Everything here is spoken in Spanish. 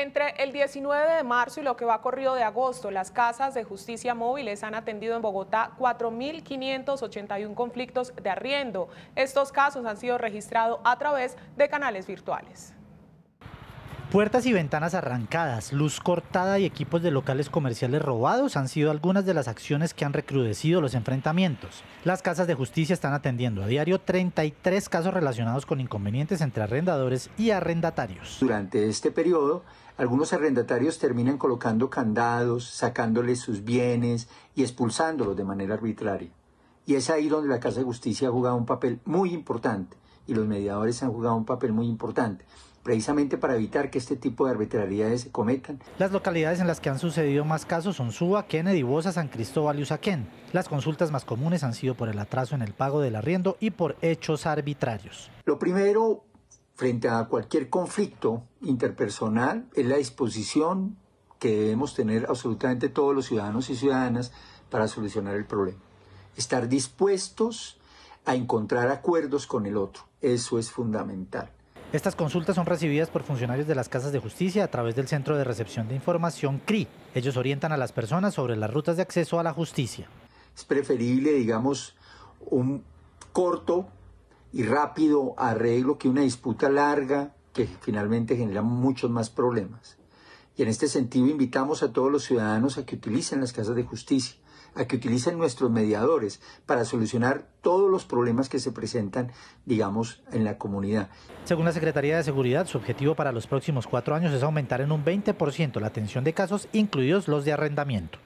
Entre el 19 de marzo y lo que va corrido de agosto, las casas de justicia móviles han atendido en Bogotá 4.581 conflictos de arriendo. Estos casos han sido registrados a través de canales virtuales. Puertas y ventanas arrancadas, luz cortada y equipos de locales comerciales robados han sido algunas de las acciones que han recrudecido los enfrentamientos. Las casas de justicia están atendiendo a diario 33 casos relacionados con inconvenientes entre arrendadores y arrendatarios. Durante este periodo, algunos arrendatarios terminan colocando candados, sacándoles sus bienes y expulsándolos de manera arbitraria. Y es ahí donde la Casa de Justicia ha jugado un papel muy importante y los mediadores han jugado un papel muy importante precisamente para evitar que este tipo de arbitrariedades se cometan. Las localidades en las que han sucedido más casos son Suba, Kennedy, Bosa, San Cristóbal y Usaquén. Las consultas más comunes han sido por el atraso en el pago del arriendo y por hechos arbitrarios. Lo primero, frente a cualquier conflicto interpersonal, es la disposición que debemos tener absolutamente todos los ciudadanos y ciudadanas para solucionar el problema. Estar dispuestos a encontrar acuerdos con el otro, eso es fundamental. Estas consultas son recibidas por funcionarios de las casas de justicia a través del Centro de Recepción de Información CRI. Ellos orientan a las personas sobre las rutas de acceso a la justicia. Es preferible, digamos, un corto y rápido arreglo que una disputa larga que finalmente genera muchos más problemas. Y en este sentido invitamos a todos los ciudadanos a que utilicen las casas de justicia a que utilicen nuestros mediadores para solucionar todos los problemas que se presentan, digamos, en la comunidad. Según la Secretaría de Seguridad, su objetivo para los próximos cuatro años es aumentar en un 20% la atención de casos, incluidos los de arrendamiento.